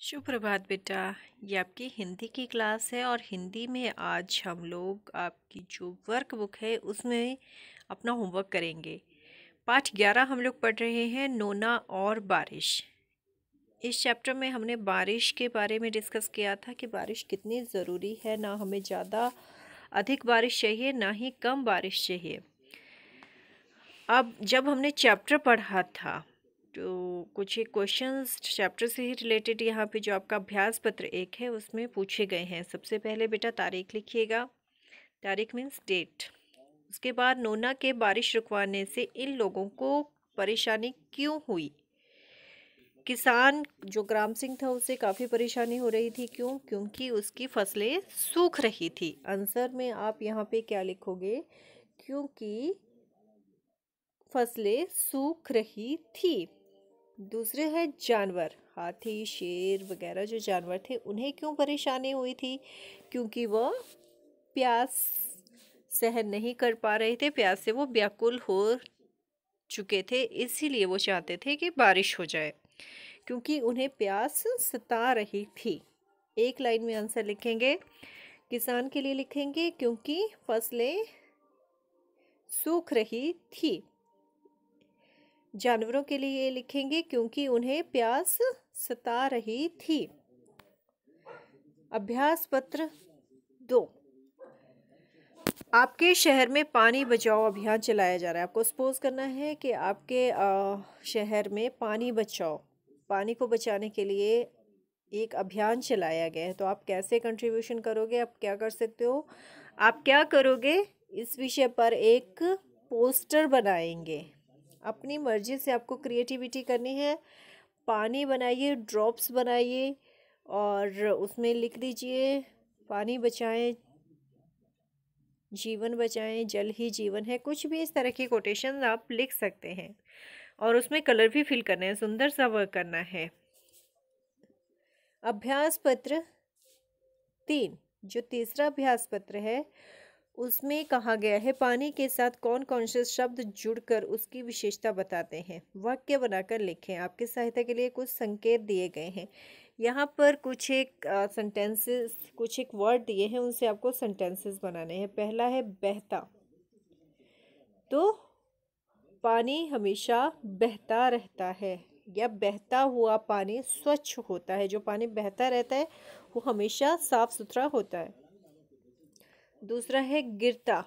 शुभ प्रभात बेटा ये आपकी हिंदी की क्लास है और हिंदी में आज हम लोग आपकी जो वर्क बुक है उसमें अपना होमवर्क करेंगे पाठ ग्यारह हम लोग पढ़ रहे हैं नोना और बारिश इस चैप्टर में हमने बारिश के बारे में डिस्कस किया था कि बारिश कितनी ज़रूरी है ना हमें ज़्यादा अधिक बारिश चाहिए ना ही कम बारिश चाहिए अब जब हमने चैप्टर पढ़ा था तो कुछ ही क्वेश्चंस चैप्टर से ही रिलेटेड यहाँ पे जो आपका अभ्यास पत्र एक है उसमें पूछे गए हैं सबसे पहले बेटा तारीख लिखिएगा तारीख मीन्स डेट उसके बाद नोना के बारिश रुकवाने से इन लोगों को परेशानी क्यों हुई किसान जो ग्राम सिंह था उसे काफ़ी परेशानी हो रही थी क्यों क्योंकि उसकी फसलें सूख रही थी आंसर में आप यहाँ पे क्या लिखोगे क्योंकि फसलें सूख रही थी दूसरे है जानवर हाथी शेर वगैरह जो जानवर थे उन्हें क्यों परेशानी हुई थी क्योंकि वह प्यास सहन नहीं कर पा रहे थे प्यास से वो व्याकुल हो चुके थे इसीलिए वो चाहते थे कि बारिश हो जाए क्योंकि उन्हें प्यास सता रही थी एक लाइन में आंसर लिखेंगे किसान के लिए लिखेंगे क्योंकि फसलें सूख रही थी जानवरों के लिए लिखेंगे क्योंकि उन्हें प्यास सता रही थी अभ्यास पत्र दो आपके शहर में पानी बचाओ अभियान चलाया जा रहा है आपको सपोज करना है कि आपके शहर में पानी बचाओ पानी को बचाने के लिए एक अभियान चलाया गया है तो आप कैसे कंट्रीब्यूशन करोगे आप क्या कर सकते हो आप क्या करोगे इस विषय पर एक पोस्टर बनाएंगे अपनी मर्जी से आपको क्रिएटिविटी करनी है पानी बनाइए ड्रॉप्स बनाइए और उसमें लिख दीजिए पानी बचाएं जीवन बचाएं जल ही जीवन है कुछ भी इस तरह की कोटेशन आप लिख सकते हैं और उसमें कलर भी फिल करना है सुंदर सा वर्क करना है अभ्यास पत्र तीन जो तीसरा अभ्यास पत्र है उसमें कहा गया है पानी के साथ कौन कौन से शब्द जुड़कर उसकी विशेषता बताते हैं वाक्य बनाकर लिखें आपके सहायता के लिए कुछ संकेत दिए गए हैं यहाँ पर कुछ एक सेंटेंसेस कुछ एक वर्ड दिए हैं उनसे आपको सेंटेंसेस बनाने हैं पहला है बहता तो पानी हमेशा बहता रहता है या बहता हुआ पानी स्वच्छ होता है जो पानी बहता रहता है वो हमेशा साफ़ सुथरा होता है दूसरा है गिरता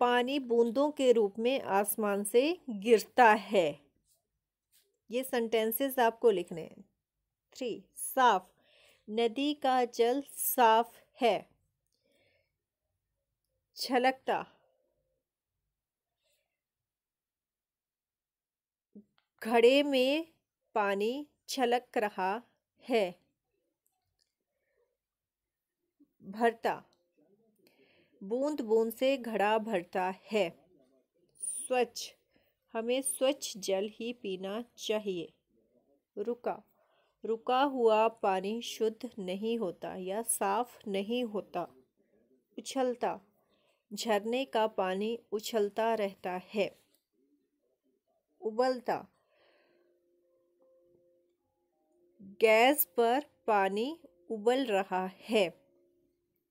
पानी बूंदों के रूप में आसमान से गिरता है ये सेंटेंसेस आपको लिखने हैं थ्री साफ नदी का जल साफ है छलकता घड़े में पानी छलक रहा है भरता बूंद बूंद से घड़ा भरता है स्वच्छ हमें स्वच्छ जल ही पीना चाहिए रुका रुका हुआ पानी शुद्ध नहीं होता या साफ नहीं होता उछलता झरने का पानी उछलता रहता है उबलता गैस पर पानी उबल रहा है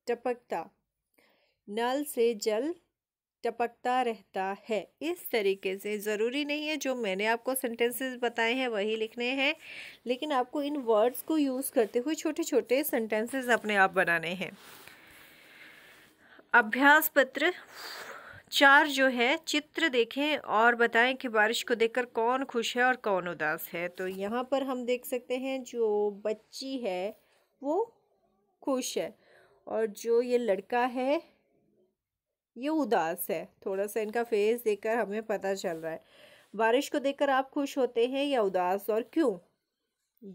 टपकता नल से जल टपकता रहता है इस तरीके से ज़रूरी नहीं है जो मैंने आपको सेंटेंसेस बताए हैं वही लिखने हैं लेकिन आपको इन वर्ड्स को यूज़ करते हुए छोटे छोटे सेंटेंसेस अपने आप बनाने हैं अभ्यास पत्र चार जो है चित्र देखें और बताएं कि बारिश को देखकर कौन खुश है और कौन उदास है तो यहाँ पर हम देख सकते हैं जो बच्ची है वो खुश है और जो ये लड़का है ये उदास है थोड़ा सा इनका फेस देखकर हमें पता चल रहा है बारिश को देखकर आप खुश होते हैं या उदास और क्यों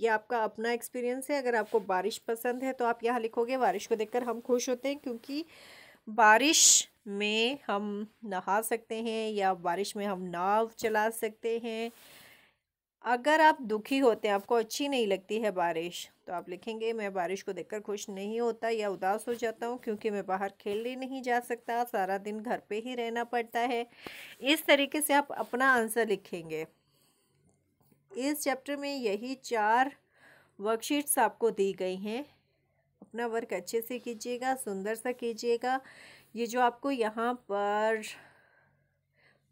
ये आपका अपना एक्सपीरियंस है अगर आपको बारिश पसंद है तो आप यहाँ लिखोगे बारिश को देखकर हम खुश होते हैं क्योंकि बारिश में हम नहा सकते हैं या बारिश में हम नाव चला सकते हैं अगर आप दुखी होते हैं आपको अच्छी नहीं लगती है बारिश तो आप लिखेंगे मैं बारिश को देखकर खुश नहीं होता या उदास हो जाता हूँ क्योंकि मैं बाहर खेलने नहीं जा सकता सारा दिन घर पे ही रहना पड़ता है इस तरीके से आप अपना आंसर लिखेंगे इस चैप्टर में यही चार वर्कशीट्स आपको दी गई हैं अपना वर्क अच्छे से कीजिएगा सुंदर सा कीजिएगा ये जो आपको यहाँ पर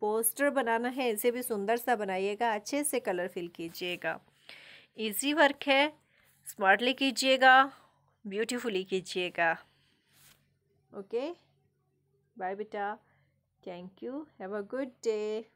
पोस्टर बनाना है इसे भी सुंदर सा बनाइएगा अच्छे से कलर फिल कीजिएगा इजी वर्क है स्मार्टली कीजिएगा ब्यूटीफुली कीजिएगा ओके बाय बेटा thank you have a good day